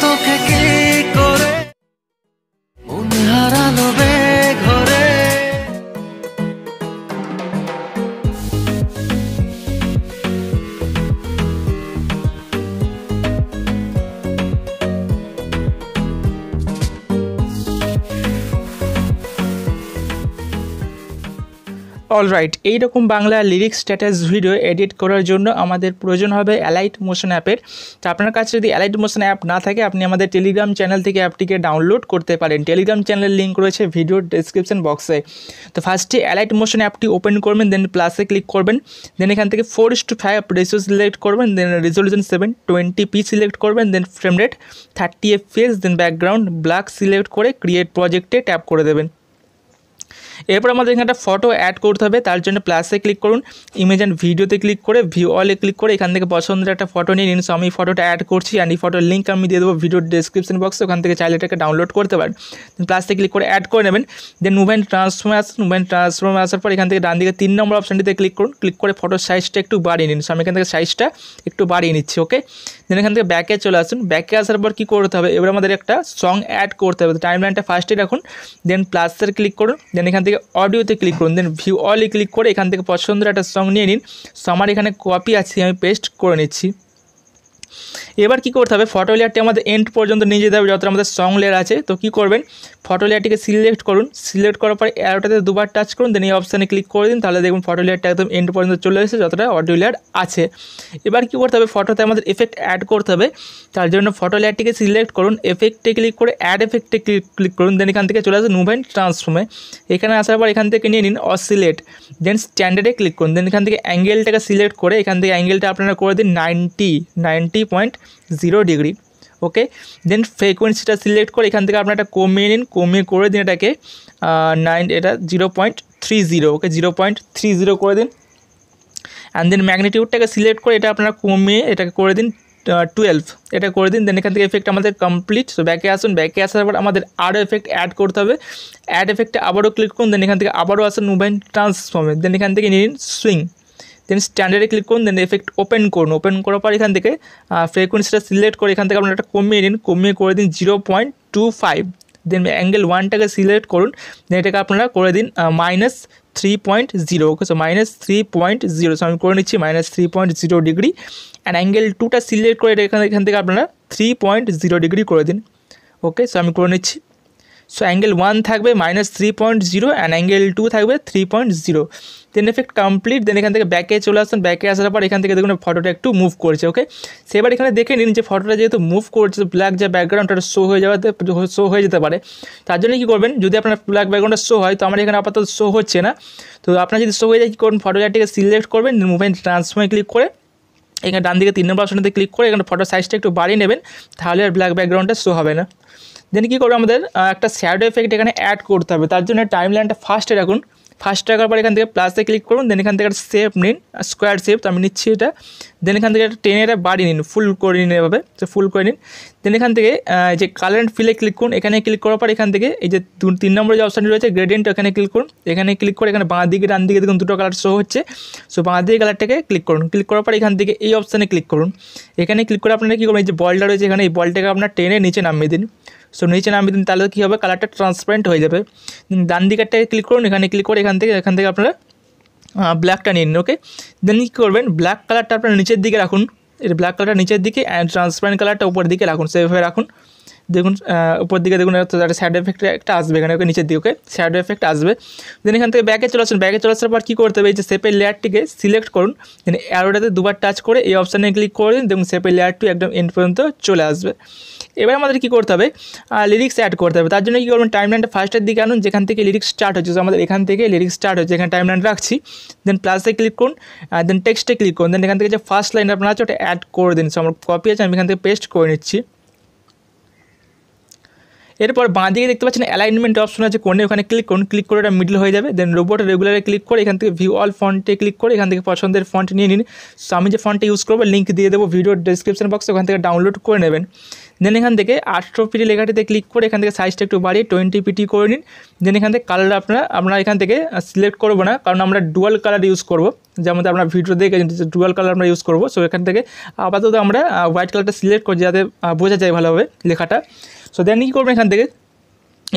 ことか alright এইরকম Bangla lyrics status video edit করার জন্য আমাদের প্রয়োজন হবে অ্যালাইট মোশন অ্যাপের তো আপনার কাছে যদি অ্যালাইট মোশন অ্যাপ না থাকে আপনি আমাদের টেলিগ্রাম চ্যানেল থেকে অ্যাপটিকে ডাউনলোড করতে পারেন টেলিগ্রাম চ্যানেলের লিঙ্ক রয়েছে ভিডিওর ডেসক্রিপশন বক্সে তো ফার্স্টে অ্যালাইট মোশন অ্যাপটি ওপেন করবেন দেন প্লাসে ক্লিক করবেন দেন এখান থেকে four is to five ratio select করবেন then resolution seven twenty P select করবেন then frame rate thirty F then background black select করে ক্রিয়েট প্রজেক্টে ট্যাপ করে দেবেন এরপর আমাদের এখানে একটা ফটো অ্যাড করতে হবে তার জন্য প্লাসে ক্লিক করুন ইমেজ অ্যান্ড ভিডিওতে ক্লিক করে ভিউ অলে ক্লিক করে এখান থেকে পছন্দের একটা ফটো নিয়ে নিন সো আমি ফটোটা অ্যাড করছি অ্যান্ড এই ফটোর লিঙ্ক আমি দিয়ে দেবো ভিডিওর ডিসক্রিপশন বক্সে ওখান থেকে চাইলে এটাকে ডাউনলোড করতে পারেন প্লাসে ক্লিক করে অ্যাড করে নেবেন দেন মুভমেন্ট ট্রান্সফর্মে আসুন মুভমেন্ট ট্রান্সফর্মে আসার পর এখান থেকে ডান দিকে তিন নম্বর অপশানটিতে ক্লিক করুন ক্লিক করে ফটোর সাইজটা একটু বাড়িয়ে নিন সো আমি এখান থেকে সাইজটা একটু বাড়িয়ে নিচ্ছি ওকে দেন এখান থেকে ব্যাকে চলে আসুন ব্যাকে আসার পর কী করতে হবে এবার আমাদের একটা সং অ্যাড করতে হবে টাইম লাইনটা ফার্স্টে রাখুন দেন প্লাসের ক্লিক করুন দেন এখান থেকে অডিওতে ক্লিক করুন দেন ভিউ অলে ক্লিক করে এখান থেকে পছন্দের একটা সং নিয়ে নিন সো আমার এখানে কপি আছে আমি পেস্ট করে নিচ্ছি এবার কি করতে হবে ফটো লেয়ারটি আমাদের এন্ড পর্যন্ত নিয়ে যেতে হবে যত আমাদের স্ট্রং লেয়ার আছে তো কি করবেন ফটো লেয়ারটিকে সিলেক্ট করুন সিলেক্ট করার পরে অ্যারোটাতে দুবার টাচ করুন দেন এই অপশানে ক্লিক করে দিন তাহলে দেখুন ফটো লেয়ারটা একদম এন্ড পর্যন্ত চলে এসেছে যতটা অডিও লেয়ার আছে এবার কি করতে হবে ফটোতে আমাদের এফেক্ট অ্যাড করতে হবে তার জন্য ফটো লেয়ারটিকে সিলেক্ট করুন এফেক্টে ক্লিক করে অ্যাড এফেক্টে ক্লিক করুন দেন এখান থেকে চলে আসে মুভ অ্যান্ড ট্রান্সফর্মে এখানে আসার পর এখান থেকে নিয়ে নিন অসিলেট দেন স্ট্যান্ডার্ডে ক্লিক করুন দেন এখান থেকে অ্যাঙ্গেলটাকে সিলেক্ট করে এখান থেকে অ্যাঙ্গেলটা আপনারা করে দিন ninety ninety point zero degree okay then ফ্রিকোয়েন্সিটা সিলেক্ট করে এখান থেকে আপনার এটা কমিয়ে নিন কমিয়ে করে দিন এটাকে নাইন এটা zero point three zero okay zero point three zero করে দিন অ্যান্ড দেন ম্যাগনিটিউডটাকে সিলেক্ট করে এটা আপনারা কমিয়ে এটাকে করে দিন টুয়েলভ এটা করে দিন দেন এখান থেকে এফেক্ট আমাদের কমপ্লিট সো ব্যাকে আসুন ব্যাকে আসার পর আমাদের আরও এফেক্ট অ্যাড করতে হবে অ্যাড এফেক্টে আবারও ক্লিক করুন দেন এখান থেকে আবারও আসুন মুভমেন্ট ট্রান্সফর্মে দেন এখান থেকে নিন সুইং দেন স্ট্যান্ডার্ডে ক্লিক করুন দেন এফেক্ট ওপেন করুন ওপেন করার পর এখান থেকে ফ্রিকোয়েন্সিটা সিলেক্ট করে এখান থেকে আপনারা একটা কমিয়ে নিন কমিয়ে করে দিন zero point two five then angle ওয়ানটাকে সিলেক্ট করুন দেন এটাকে আপনারা করে দিন minus three point zero okay so minus three point zero so আমি করে নিচ্ছি minus three point zero degree and angle টুটা সিলেক্ট করে এটা এখান এখান থেকে আপনারা থ্রি পয়েন্ট জিরো ডিগ্রি করে দিন ওকে সো আমি করে নিচ্ছি সো অ্যাঙ্গেল ওয়ান থাকবে minus three point zero and angle two থাকবে three point zero then effect complete then এখান থেকে ব্যাকে চলে আসুন ব্যাকে আসার পর এখান থেকে দেখুন ফটোটা একটু মুভ করছে ওকে সেবার এখানে দেখে নিন যে ফটোটা যেহেতু মুভ করছে ব্ল্যাক যে ব্যাকগ্রাউন্ডটা শো হয়ে যাওয়াতে শো হয়ে যেতে পারে তার জন্য কী করবেন যদি আপনার ব্ল্যাক ব্যাকগ্রাউন্ডটা শো হয় তো আমার এখানে আপাতত শো হচ্ছে না তো আপনার যদি শো হয়ে যায় কী করবেন ফটোটাকে সিলেক্ট করবেন মুভমেন্ট ট্রান্সফর্মে ক্লিক করে এখানে ডান দিকে তিন নম্বর অপশনটাতে ক্লিক করে এখানে ফটো সাইজটা একটু বাড়িয়ে নেবেন তাহলে আর ব্ল্যাক ব্যাকগ্রাউন্ডটা শো হবে না দেন কী করবে আমাদের একটা শ্যাডো এফেক্ট এখানে অ্যাড করতে হবে তার জন্য টাইম লাইনটা ফার্স্টে রাখুন ফার্স্ট রাখার পর এখান থেকে প্লাসে ক্লিক করুন দেন এখান থেকে একটা শেপ নিন স্কোয়ার শেপ তো আমি নিচ্ছি এটা দেন এখান থেকে একটা টেনে এটা বাড়িয়ে নিন ফুল করে নিন এভাবে তো ফুল করে নিন দেন এখান থেকে যে কালার অ্যান্ড ফিলে ক্লিক করুন এখানে ক্লিক করার পর এখান থেকে এই যে তিন নম্বরের যে অপশানটি রয়েছে গ্রেডিয়েন্ট এখানে ক্লিক করুন এখানে ক্লিক করে এখানে বাঁ দিকে ডান দিকে দেখুন দুটো কালার শো হচ্ছে সো বাঁ দিকে কালারটাকে ক্লিক করুন ক্লিক করার পর এখান থেকে এই অপশানে ক্লিক করুন এখানে ক্লিক করে আপনারা কী করবেন এই যে বলটা রয়েছে এখানে এই বলটাকে আপনার টেনে নিচে নামিয়ে দিন সো নিচে নামিয়ে দিন তাহলে কী হবে কালারটা ট্রান্সপারেন্ট হয়ে যাবে ডান দিকেরটাকে ক্লিক করুন এখানে ক্লিক করে এখান থেকে এখান থেকে আপনারা ব্ল্যাকটা নিন ওকে দেন কী করবেন ব্ল্যাক কালারটা আপনারা নিচের দিকে রাখুন এর ব্ল্যাক কালারটা নিচের দিকে অ্যান্ড ট্রান্সপারেন্ট কালারটা উপর দিকে রাখুন সেভাবে রাখুন দেখুন উপর দিকে দেখুন একটা সাইড এফেক্ট একটা আসবে এখানে ওকে নিচের দিকে ওকে সাইড এফেক্ট আসবে দেন এখান থেকে ব্যাকে চলে আসুন ব্যাকে চলে আসার পর কী করতে হবে এই যে সেপের লেয়ারটিকে সিলেক্ট করুন দেন অ্যারোটাতে দুবার টাচ করে এই অপশানে ক্লিক করে দিন দেখুন সেপের লেয়ারটি একদম এন্ড পর্যন্ত চলে আসবে এবার আমাদের কী করতে হবে লিরিক্স অ্যাড করতে হবে তার জন্য কী করবেন টাইমলাইনটা ফার্স্টের দিকে আনুন যেখান থেকে লিরিক্স স্টার্ট হচ্ছে আমাদের এখান থেকে লিরিক্স স্টার্ট হচ্ছে এখানে টাইমলাইন রাখছি দেন প্লাসে ক্লিক করুন দেন টেক্সটে ক্লিক করুন দেন এখান থেকে যে ফার্স্ট লাইন আপনার আছে ওটা অ্যাড করে দিন সো আমার কপি আছে আমি এখান থেকে পেস্ট করে নিচ্ছি এরপর বাঁ দিকে দেখতে পাচ্ছেন অ্যালাইনমেন্ট অপশন আছে কোনে ওখানে ক্লিক করুন ক্লিক করে এটা মিডল হয়ে যাবে দেন রোবট রেগুলারে ক্লিক করে এখান থেকে ভিউ অল ফন্টে ক্লিক করে এখান থেকে পছন্দের ফন্ট নিয়ে নিন সো আমি যে ফন্টটা ইউজ করবো লিঙ্ক দিয়ে দেবো ভিডিওর ডিসক্রিপশন বক্সে ওখান থেকে ডাউনলোড করে নেবেন দেন এখান থেকে আটশো পিটি লেখাটিতে ক্লিক করে এখান থেকে সাইজটা একটু বাড়িয়ে টোয়েন্টি পিটি করে নিন দেন এখান থেকে কালার আপনারা আমরা এখান থেকে সিলেক্ট করবো না কারণ আমরা ডুয়াল কালার ইউজ করবো যেমন আমরা ভিডিও দেখে ডুয়াল কালার আমরা ইউজ করবো সো এখান থেকে আপাতত আমরা হোয়াইট কালারটা সিলেক্ট করি যাতে বোঝা যায় ভালোভাবে লেখাটা সো দেন কী করবেন এখান থেকে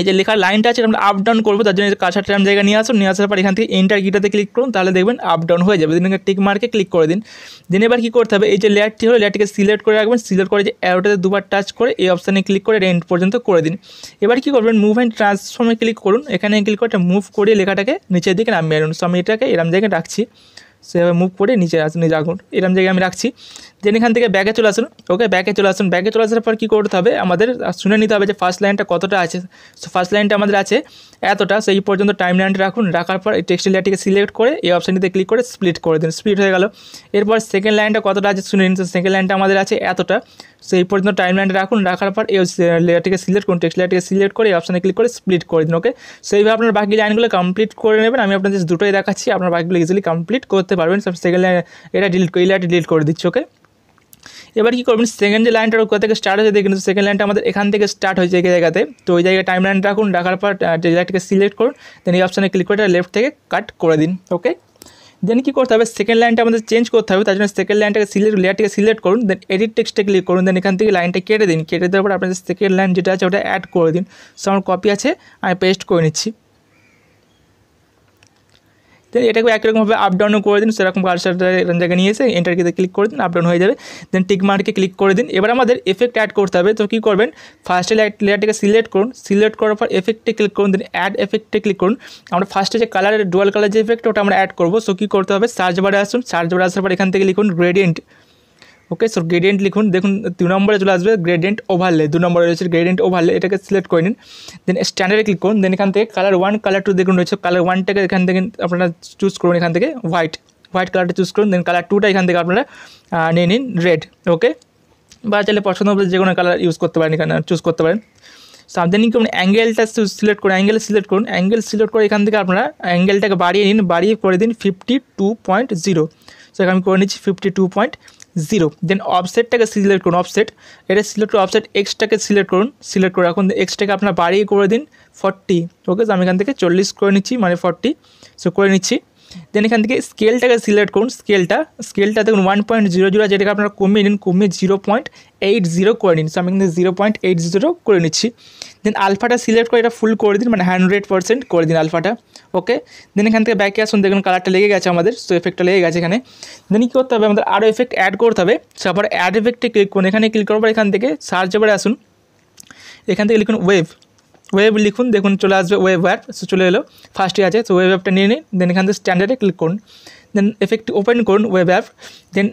এই যে লেখার লাইনটা আছে আমরা আপ ডাউন করবো তার জন্য কাছা টাইম জায়গায় নিয়ে আসুন নিয়ে আসার পর এখান থেকে এন্টার গিটাতে ক্লিক করুন তাহলে দেখবেন আপ ডাউন হয়ে যাবে দিন টিক মার্কে ক্লিক করে দিন দিন এবার কী করতে হবে এই যে ল্যাটটি হলো ল্যাটটিকে সিলেক্ট করে রাখবেন সিলেক্ট করে যে অ্যারোটাতে দুবার টাচ করে এই অপশানে ক্লিক করে রেন্ট পর্যন্ত করে দিন এবার কী করবেন মুভ অ্যান্ড ট্রান্সফর্মে ক্লিক করুন এখানে ক্লিক করে মুভ করে লেখাটাকে নিচের দিকে নামিয়ে আনুন সো আমি এটাকে এরম জায়গায় রাখছি সেভাবে মুভ করে নিচে নিচে রাখুন এরম জায়গায় আমি রাখছি দেন এখান থেকে ব্যাগে চলে আসুন ওকে ব্যাগে চলে আসুন ব্যাগে চলে আসার পর কী করতে হবে আমাদের শুনে নিতে হবে যে ফার্স্ট লাইনটা কতটা আছে সো ফার্স্ট লাইনটা আমাদের আছে এতটা সেই পর্যন্ত টাইম লাইনটা রাখুন রাখার পর এই টেক্সট লেয়ারটিকে সিলেক্ট করে এই অপশানটিতে ক্লিক করে স্প্লিট করে দিন স্প্লিট হয়ে গেল এরপর সেকেন্ড লাইনটা কতটা আছে শুনে নিন সেকেন্ড লাইনটা আমাদের আছে এতটা সেই পর্যন্ত টাইম লাইনটা রাখুন রাখার পর এই লেয়ারটিকে সিলেক্ট করুন টেক্সট লাইনটিকে সিলেক্ট করে এই অপশানে ক্লিক করে স্প্লিট করে দিন ওকে সেইভাবে আপনার বাকি লাইনগুলো কমপ্লিট করে নেবেন আমি আপনাদের দুটোই দেখাচ্ছি আপনার বাকিগুলো ইজিলি কমপ্লিট করতে পারবেন সব সেকেন্ড লাইন এটা ডিলিট এই লাইনটি ডিলিট করে দিচ্ছি ওকে এবার কী করবেন সেকেন্ড যে লাইনটা কোথা থেকে স্টার্ট হয়েছে কিন্তু সেকেন্ড লাইনটা আমাদের এখান থেকে স্টার্ট হয়েছে এই জায়গাতে তো ওই জায়গায় টাইম লাইন রাখুন রাখার পর জায়গাটাকে সিলেক্ট করুন দেন এই অপশানে ক্লিক করে লেফট থেকে কাট করে দিন ওকে দেন কী করতে হবে সেকেন্ড লাইনটা আমাদের চেঞ্জ করতে হবে তার জন্য সেকেন্ড লাইনটাকে সিলেক্ট লেয়ারটাকে সিলেক্ট করুন দেন এডিট টেক্সটে ক্লিক করুন দেন এখান থেকে লাইনটা কেটে দিন কেটে দেওয়ার পর আপনাদের সেকেন্ড লাইন যেটা আছে ওটা অ্যাড করে দিন সো আমার কপি আছে আমি পেস্ট করে নিচ্ছি দেন এটাকে একরকমভাবে আপ ডাউনও করে দিন সেরকম কালচারটা জায়গায় নিয়ে এসে এন্টার কিতে ক্লিক করে দিন আপ ডাউন হয়ে যাবে দেন টিক মার্কে ক্লিক করে দিন এবার আমাদের এফেক্ট অ্যাড করতে হবে তো কী করবেন ফার্স্টে লেয়ারটাকে সিলেক্ট করুন সিলেক্ট করার পর এফেক্টে ক্লিক করুন দেন অ্যাড এফেক্টে ক্লিক করুন আমরা ফার্স্টে যে কালারের ডুয়াল কালার যে এফেক্ট ওটা আমরা অ্যাড করবো সো কী করতে হবে সার্চ বারে আসুন সার্চ বারে আসার পর এখান থেকে লিখুন গ্রেডিয়েন্ট ওকে সো গ্রেডিয়েন্ট লিখুন দেখুন দু নম্বরে চলে আসবে গ্রেডিয়েন্ট ওভারলে দু নম্বরে রয়েছে গ্রেডিয়েন্ট ওভারলে এটাকে সিলেক্ট করে নিন দেন স্ট্যান্ডার্ডে ক্লিক করুন দেন এখান থেকে কালার ওয়ান কালার টু দেখুন রয়েছে কালার ওয়ানটাকে এখান থেকে আপনারা চুজ করুন এখান থেকে হোয়াইট হোয়াইট কালারটা চুজ করুন দেন কালার টুটা এখান থেকে আপনারা নিয়ে নিন রেড ওকে বা চাইলে পছন্দ হবে যে কোনো কালার ইউজ করতে পারেন এখানে চুজ করতে পারেন কি করুন অ্যাঙ্গেলটা সিলেক্ট করুন অ্যাঙ্গেল সিলেক্ট করুন অ্যাঙ্গেল সিলেক্ট করে এখান থেকে আপনারা অ্যাঙ্গেলটাকে বাড়িয়ে নিন বাড়িয়ে করে দিন fifty two point zero so আমি করে নিচ্ছি fifty two point zero then অফসেটটাকে সিলেক্ট করুন অফসেট এটা সিলেক্ট করে অফসেট এক্সটাকে সিলেক্ট করুন সিলেক্ট করে এখন এক্সটাকে আপনার বাড়িয়ে করে দিন ফর্টি ওকে আমি এখান থেকে চল্লিশ করে নিচ্ছি মানে ফর্টি সো করে নিচ্ছি দেন এখান থেকে স্কেলটাকে সিলেক্ট করুন স্কেলটা স্কেলটা দেখুন ওয়ান পয়েন্ট জিরো জিরো যেটাকে আপনারা কমিয়ে নিন কমিয়ে জিরো পয়েন্ট এইট জিরো করে নিন সো আমি কিন্তু জিরো পয়েন্ট এইট জিরো করে নিচ্ছি দেন আলফাটা সিলেক্ট করে এটা ফুল করে দিন মানে হান্ড্রেড পার্সেন্ট করে দিন আলফাটা ওকে দেন এখান থেকে ব্যাকে আসুন দেখুন কালারটা লেগে গেছে আমাদের সো এফেক্টটা লেগে গেছে এখানে দেন কী করতে হবে আমাদের আরও এফেক্ট অ্যাড করতে হবে সো আবার অ্যাড এফেক্টে ক্লিক করুন এখানে ক্লিক করার পর এখান থেকে সার্চ এবারে আসুন এখান থেকে লিখুন ওয়েভ ওয়েব লিখুন দেখুন চলে আসবে ওয়েব অ্যাপ সো চলে এলো ফার্স্টে আছে সো ওয়েব অ্যাপটা নিয়ে নিন দেন এখান থেকে স্ট্যান্ডার্ডে ক্লিক করুন দেন এফেক্ট ওপেন করুন ওয়েব অ্যাপ দেন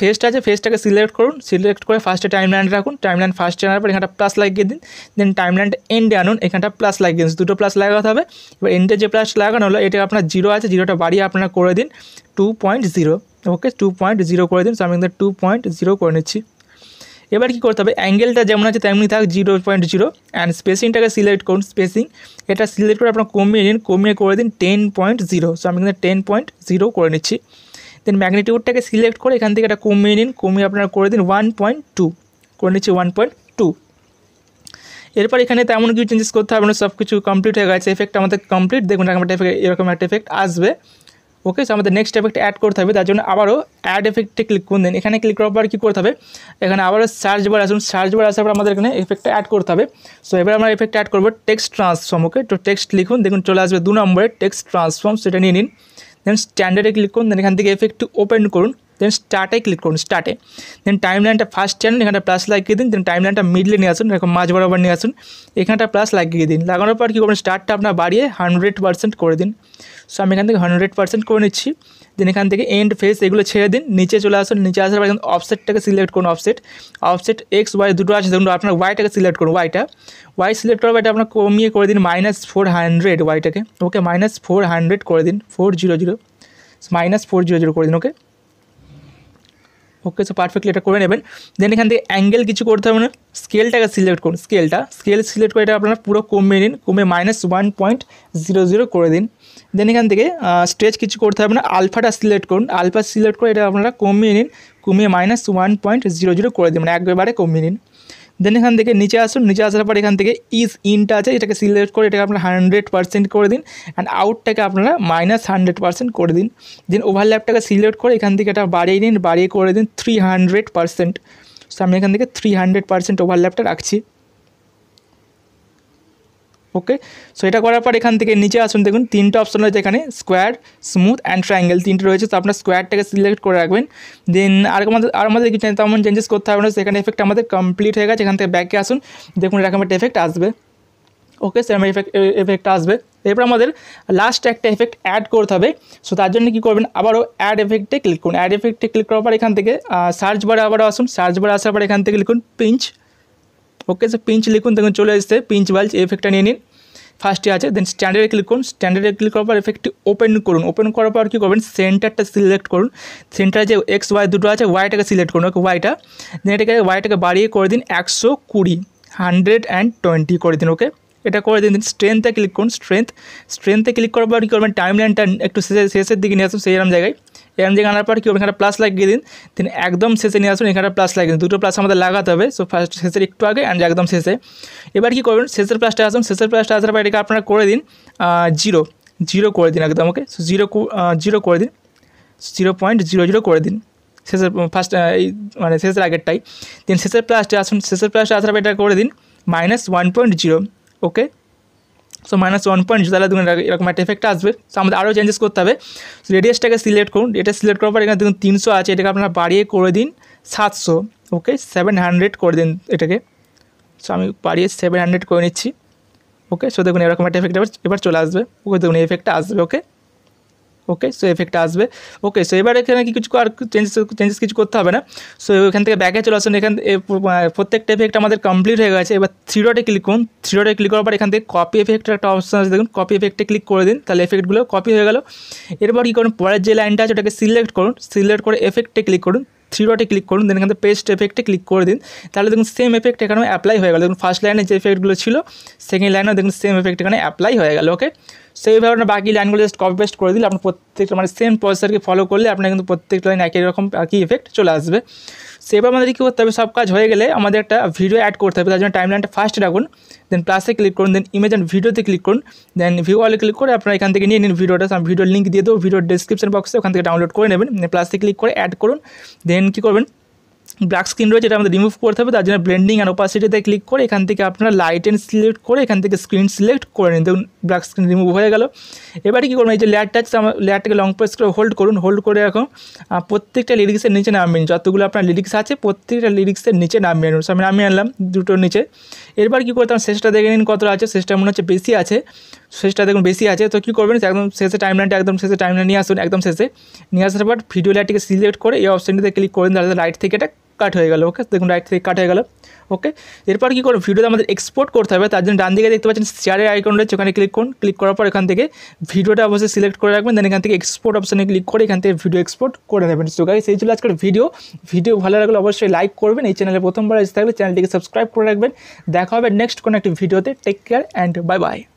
ফেসটা আছে ফেসটাকে সিলেক্ট করুন সিলেক্ট করে ফার্স্টে টাইম টাইমলাইন রাখুন টাইম টাইমলাইন ফার্স্টে আনার পর এখানটা প্লাস লাগিয়ে দিন দেন টাইম ল্যান্ড এন্ডে আনুন এখানটা প্লাস লাগিয়ে দিন দুটো প্লাস লাগাতে হবে এবার এন্ডে যে প্লাস লাগানো হলো এটা আপনার জিরো আছে জিরোটা বাড়িয়ে আপনারা করে দিন two point zero okay two point zero করে দিন সো আমি কিন্তু টু পয়েন্ট জিরো করে নিচ্ছি এবার কি করতে হবে অ্যাঙ্গেলটা যেমন আছে তেমনি থাক জিরো পয়েন্ট জিরো অ্যান্ড স্পেসিংটাকে সিলেক্ট করুন স্পেসিং এটা সিলেক্ট করে আপনার কমিয়ে নিন কমিয়ে করে দিন টেন পয়েন্ট জিরো সো আমি কিন্তু টেন পয়েন্ট জিরো করে নিচ্ছি দেন ম্যাগনিটিউডটাকে সিলেক্ট করে এখান থেকে এটা কমিয়ে নিন কমিয়ে আপনারা করে দিন ওয়ান পয়েন্ট টু করে নিচ্ছি ওয়ান পয়েন্ট টু এরপর এখানে তেমন কিছু চেঞ্জেস করতে হবে আপনার সব কিছু কমপ্লিট হয়ে গেছে এফেক্ট আমাদের কমপ্লিট দেখুন এরকম একটা এফেক্ট এরকম একটা এফেক্ট আসবে ওকে সো আমাদের নেক্সট এফেক্ট অ্যাড করতে হবে তার জন্য আবারও অ্যাড এফেক্টে ক্লিক করুন দেন এখানে ক্লিক করার পর কী করতে হবে এখানে আবারও সার্চ বার আসুন সার্চ বার আসার পর আমাদের এখানে এফেক্টটা অ্যাড করতে হবে সো এবার আমরা এফেক্ট অ্যাড করবো টেক্সট ট্রান্সফর্ম ওকে তো টেক্সট লিখুন দেখুন চলে আসবে দু নম্বরে টেক্সট ট্রান্সফর্ম সেটা নিয়ে নিন দেন স্ট্যান্ডার্ডে ক্লিক করুন দেন এখান থেকে এফেক্ট ওপেন করুন দেন স্টার্টে ক্লিক করুন স্টার্টে দেন টাইম লাইনটা ফার্স্ট টানুন এখানটা প্লাস লাগিয়ে দিন দেন টাইম লাইনটা মিডলে নিয়ে আসুন এরকম মাঝ বরাবর নিয়ে আসুন এখানটা প্লাস লাগিয়ে দিন লাগানোর পর কী করবেন স্টার্টটা আপনার বাড়িয়ে হান্ড্রেড পার্সেন্ট করে দিন সো আমি এখান থেকে হান্ড্রেড পার্সেন্ট করে নিচ্ছি দেন এখান থেকে এন্ড ফেস এগুলো ছেড়ে দিন নিচে চলে আসুন নিচে আসার পর অফসেটটাকে সিলেক্ট করুন অফসেট অফসেট এক্স ওয়াই দুটো আছে দেখুন আপনার ওয়াইটাকে সিলেক্ট করুন ওয়াইটা ওয়াই সিলেক্ট করার ওয়াইটা আপনার কমিয়ে করে দিন মাইনাস ফোর হান্ড্রেড ওয়াইটাকে ওকে মাইনাস ফোর হান্ড্রেড করে দিন four zero zero minus four zero zero করে দিন okay okay so perfectly cut कर लेিবেন देन এখান থেকে অ্যাঙ্গেল কিছু করতে হবে না স্কেলটাকে সিলেক্ট করুন স্কেলটা স্কেল সিলেক্ট করে এটা আপনারা পুরো কম মেনিন কমে -1.00 করে দিন দেন এখান থেকে স্ট্রেচ কিছু করতে হবে না আলফাটা সিলেক্ট করুন আলফা সিলেক্ট করে এটা আপনারা কম মেনিন কমে -1.00 করে দিন মানে একবারে কম মেনিন দেন এখান থেকে নিচে আসুন নিচে আসার পর এখান থেকে এইস ইন টা আছে এটাকে সিলেক্ট করে এটাকে আপনারা 100% করে দিন এন্ড আউটটাকে আপনারা -100% করে দিন দেন ওভারল্যাপটাকে সিলেক্ট করে এখান থেকে এটা বাড়িয়ে দিন বাড়িয়ে করে দিন 300% সামনেখান থেকে 300% ওভারল্যাপটা রাখছি ওকে সো এটা করার পর এখান থেকে নিচে আসুন দেখুন তিনটে অপশন রয়েছে এখানে স্কোয়ার স্মুথ অ্যান্ড ট্রাঙ্গেল তিনটে রয়েছে তো আপনার স্কোয়ারটাকে সিলেক্ট করে রাখবেন দেন আর আমাদের আর আমাদের কিছু তেমন চেঞ্জেস করতে হবে না সেখানে এফেক্ট আমাদের কমপ্লিট হয়ে গেছে এখান থেকে ব্যাকে আসুন দেখুন এরকম একটা এফেক্ট আসবে ওকে সেরকম এফেক্ট এফেক্ট আসবে এরপর আমাদের লাস্ট একটা এফেক্ট অ্যাড করতে হবে সো তার জন্য কী করবেন আবারও অ্যাড এফেক্টে ক্লিক করুন অ্যাড এফেক্টে ক্লিক করার পর এখান থেকে সার্চ বারে আবারও আসুন সার্চ বারে আসার পর এখান থেকে লিখুন পিঞ্চ ওকে সো পিঞ্চ লিখুন দেখুন চলে এসেছে পিঞ্চ বাল্চ এফেক্টটা নিয়ে নিন ফার্স্টে আছে দেন স্ট্যান্ডার্ডে ক্লিক করুন স্ট্যান্ডার্ডে ক্লিক করার পর এফেক্টটি ওপেন করুন ওপেন করার পর কী করবেন সেন্টারটা সিলেক্ট করুন সেন্টারে যে এক্স ওয়াই দুটো আছে ওয়াইটাকে সিলেক্ট করুন ওকে ওয়াইটা দেন এটাকে ওয়াইটাকে বাড়িয়ে করে দিন একশো কুড়ি হান্ড্রেড অ্যান্ড টোয়েন্টি করে দিন ওকে এটা করে দিন স্ট্রেংথে ক্লিক করুন স্ট্রেংথ স্ট্রেংথে ক্লিক করার পর কী করবেন টাইম লাইনটা একটু শেষে শেষের দিকে নিয়ে আসুন সেই এরম জায়গায় এরম জায়গায় আনার পর কী করবেন এখানে প্লাস লাগিয়ে দিন দিন একদম শেষে নিয়ে আসুন এখানে প্লাস লাগিয়ে দিন দুটো প্লাস আমাদের লাগাতে হবে সো ফার্স্ট শেষের একটু আগে অ্যান্ড একদম শেষে এবার কী করবেন শেষের প্লাসটা আসুন শেষের প্লাসটা আসার পর এটাকে আপনারা করে দিন জিরো জিরো করে দিন একদম ওকে সো জিরো জিরো করে দিন জিরো পয়েন্ট জিরো জিরো করে দিন শেষের ফার্স্ট এই মানে শেষের আগেরটাই দিন শেষের প্লাসটা আসুন শেষের প্লাসটা আসার পর এটা করে দিন minus one point zero okay so minus one point তাহলে দেখুন এরকম একটা এফেক্ট আসবে সো আমাদের আরও চেঞ্জেস করতে হবে সো রেডিয়াসটাকে সিলেক্ট করুন এটা সিলেক্ট করার পর এখানে দেখুন তিনশো আছে এটাকে আপনারা বাড়িয়ে করে দিন সাতশো ওকে সেভেন হান্ড্রেড করে দিন এটাকে সো আমি বাড়িয়ে সেভেন হান্ড্রেড করে নিচ্ছি ওকে সো দেখুন এরকম একটা এফেক্ট এবার চলে আসবে ওকে দেখুন এই এফেক্টটা আসবে ওকে ওকে সো এফেক্ট আসবে ওকে সো এবার এখানে কি কিছু আর চেঞ্জেস চেঞ্জেস কিছু করতে হবে না সো এখান থেকে ব্যাকে চলে আসুন এখান প্রত্যেকটা এফেক্ট আমাদের কমপ্লিট হয়ে গেছে এবার থ্রি ডটে ক্লিক করুন থ্রি ডটে ক্লিক করার পর এখান থেকে কপি এফেক্টের একটা অপশন আছে দেখুন কপি এফেক্টে ক্লিক করে দিন তাহলে এফেক্টগুলো কপি হয়ে গেল এরপর কী করুন পরের যে লাইনটা আছে ওটাকে সিলেক্ট করুন সিলেক্ট করে এফেক্টে ক্লিক করুন থ্রি ডটে ক্লিক করুন দেন এখানে পেস্ট এফেক্টে ক্লিক করে দিন তাহলে দেখুন সেম এফেক্ট এখানে অ্যাপ্লাই হয়ে গেল দেখুন ফার্স্ট লাইনে যে এফেক্টগুলো ছিল সেকেন্ড লাইনেও দেখুন সেম এফেক্ট এখানে অ্যাপ্লাই হয়ে গেল ওকে সো এইভাবে আপনার বাকি লাইনগুলো জাস্ট কপি পেস্ট করে দিলে আপনার প্রত্যেকটা মানে সেম প্রসেসরকে ফলো করলে আপনার কিন্তু প্রত্যেকটা লাইন একই রকম কি এফেক্ট চলে আসবে সেবা মনিটরিং করতেবে সব কাজ হয়ে গেলে আমাদের একটা ভিডিও এড করতে হবে তার জন্য টাইমলাইনে ফাস্ট ক্লিক করুন দেন প্লাস এ ক্লিক করুন দেন ইমেজ এন্ড ভিডিওতে ক্লিক করুন দেন ভিউ অল এ ক্লিক করে আপনারা এখান থেকে নিয়ে নিন ভিডিওটা сам ভিডিও লিংক দিয়ে দাও ভিডিও ডেসক্রিপশন বক্সে ওখানে থেকে ডাউনলোড করে নেবেন প্লাসে ক্লিক করে এড করুন দেন কি করবেন ব্ল্যাক স্ক্রিন রয়েছে এটা আমাদের রিমুভ করতে হবে তার জন্য ব্লেন্ডিং অ্যান্ড ওপাসিটিতে ক্লিক করে এখান থেকে আপনারা লাইট অ্যান্ড সিলেক্ট করে এখান থেকে স্ক্রিন সিলেক্ট করে নিন দেখুন ব্ল্যাক স্ক্রিন রিমুভ হয়ে গেল এবারে কী করবেন এই যে লেয়ারটা আছে আমার লং প্রেস করে হোল্ড করুন হোল্ড করে এখন প্রত্যেকটা লিরিক্সের নিচে নামিয়ে যতগুলো আপনার লিরিক্স আছে প্রত্যেকটা লিরিক্সের নিচে নামিয়ে আনুন আমি নামিয়ে আনলাম দুটোর নিচে এরপর কী করতাম শেষটা দেখে নিন কত আছে শেষটা মনে হচ্ছে বেশি আছে শেষটা দেখুন বেশি আছে তো কী করবেন একদম শেষে টাইমলাইনটা একদম শেষে টাইম নিয়ে আসুন একদম শেষে নিয়ে আসার পর ভিডিও লাইটটিকে সিলেক্ট করে এই অপশানটিতে ক্লিক করেন তাহলে রাইট থেকে এটা কাট হয়ে গেল ওকে দেখুন রাইট থেকে কাট হয়ে গেল ওকে এরপর কী করুন ভিডিওতে আমাদের এক্সপোর্ট করতে হবে তার জন্য ডান দিকে দেখতে পাচ্ছেন শেয়ারের আইকন রয়েছে ওখানে ক্লিক করুন ক্লিক করার পর এখান থেকে ভিডিওটা অবশ্যই সিলেক্ট করে রাখবেন দেন এখান থেকে এক্সপোর্ট অপশানে ক্লিক করে এখান থেকে ভিডিও এক্সপোর্ট করে নেবেন সো গাই সেই ছিল আজকের ভিডিও ভিডিও ভালো লাগলে অবশ্যই লাইক করবেন এই চ্যানেলে প্রথমবার এসে থাকলে চ্যানেলটিকে সাবস্ক্রাইব করে রাখবেন দেখা হবে নেক্সট কোনো একটি ভিডিওতে take care and bye by